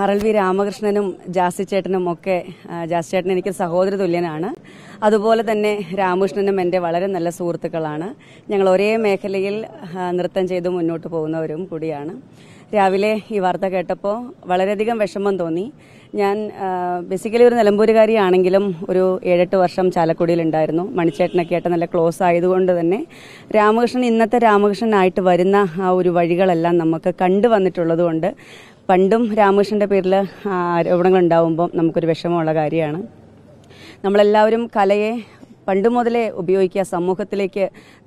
R L V രാമകൃഷ്ണനും ജാസി ചേട്ടനും ഒക്കെ ജാസി ചേട്ടൻ എനിക്ക് സഹോദര തുല്യനാണ് അതുപോലെ തന്നെ രാമകൃഷ്ണനും എൻ്റെ വളരെ നല്ല സുഹൃത്തുക്കളാണ് ഞങ്ങൾ ഒരേ മേഖലയിൽ നൃത്തം ചെയ്ത് മുന്നോട്ട് പോകുന്നവരും കൂടിയാണ് രാവിലെ ഈ വാർത്ത കേട്ടപ്പോൾ വളരെയധികം വിഷമം തോന്നി ഞാൻ ബേസിക്കലി ഒരു നിലമ്പൂരുകാരിയാണെങ്കിലും ഒരു ഏഴെട്ട് വർഷം ചാലക്കുടിയിലുണ്ടായിരുന്നു മണിച്ചേട്ടനൊക്കെ ആയിട്ട് നല്ല ക്ലോസ് ആയതുകൊണ്ട് തന്നെ രാമകൃഷ്ണൻ ഇന്നത്തെ രാമകൃഷ്ണനായിട്ട് വരുന്ന ആ ഒരു വഴികളെല്ലാം നമുക്ക് കണ്ടു വന്നിട്ടുള്ളതുകൊണ്ട് പണ്ടും രാമകൃഷ്ണന്റെ പേരിൽ ആരോപണങ്ങൾ ഉണ്ടാവുമ്പോൾ നമുക്കൊരു വിഷമമുള്ള കാര്യമാണ് നമ്മളെല്ലാവരും കലയെ പണ്ട് മുതലേ ഉപയോഗിക്കുക സമൂഹത്തിലേക്ക്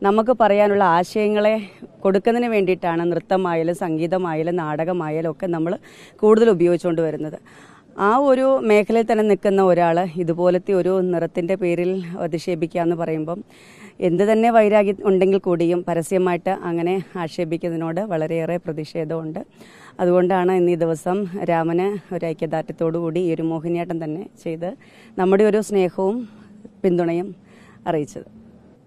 നമുക്ക് പറയാനുള്ള ആശയങ്ങളെ കൊടുക്കുന്നതിന് വേണ്ടിയിട്ടാണ് നൃത്തമായാലും സംഗീതമായാലും നാടകമായാലും ഒക്കെ നമ്മൾ കൂടുതൽ ഉപയോഗിച്ചുകൊണ്ട് വരുന്നത് ആ ഒരു മേഖലയിൽ തന്നെ നിൽക്കുന്ന ഒരാൾ ഇതുപോലത്തെ ഒരു നിറത്തിൻ്റെ പേരിൽ അധിക്ഷേപിക്കുക എന്ന് പറയുമ്പം എന്ത് തന്നെ വൈരാഗ്യ ഉണ്ടെങ്കിൽ കൂടിയും പരസ്യമായിട്ട് അങ്ങനെ ആക്ഷേപിക്കുന്നതിനോട് വളരെയേറെ പ്രതിഷേധമുണ്ട് അതുകൊണ്ടാണ് ഇന്ന് ഈ ദിവസം രാമന് ഒരു ഐക്യദാർഢ്യത്തോടു കൂടി ഈ ഒരു മോഹിനിയാട്ടം തന്നെ ചെയ്ത് നമ്മുടെ ഒരു സ്നേഹവും പിന്തുണയും അറിയിച്ചത്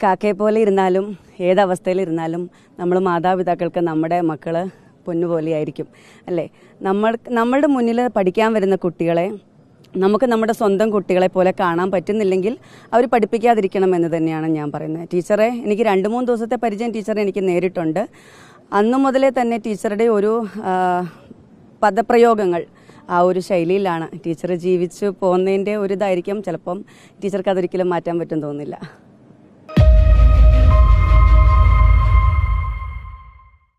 കാക്കയെ പോലെ ഇരുന്നാലും ഏതവസ്ഥയിലിരുന്നാലും നമ്മൾ മാതാപിതാക്കൾക്ക് നമ്മുടെ മക്കൾ പൊന്നുപോലെയായിരിക്കും അല്ലേ നമ്മൾ നമ്മുടെ മുന്നിൽ പഠിക്കാൻ വരുന്ന കുട്ടികളെ നമുക്ക് നമ്മുടെ സ്വന്തം കുട്ടികളെ പോലെ കാണാൻ പറ്റുന്നില്ലെങ്കിൽ അവർ പഠിപ്പിക്കാതിരിക്കണം എന്ന് തന്നെയാണ് ഞാൻ പറയുന്നത് ടീച്ചറെ എനിക്ക് രണ്ട് മൂന്ന് ദിവസത്തെ പരിചയം ടീച്ചറെ എനിക്ക് നേരിട്ടുണ്ട് അന്നു മുതലേ തന്നെ ടീച്ചറുടെ ഒരു പദപ്രയോഗങ്ങൾ ആ ഒരു ശൈലിയിലാണ് ടീച്ചർ ജീവിച്ചു പോകുന്നതിൻ്റെ ഒരു ഇതായിരിക്കും ചിലപ്പം ടീച്ചർക്ക് അതൊരിക്കലും മാറ്റാൻ പറ്റും തോന്നില്ല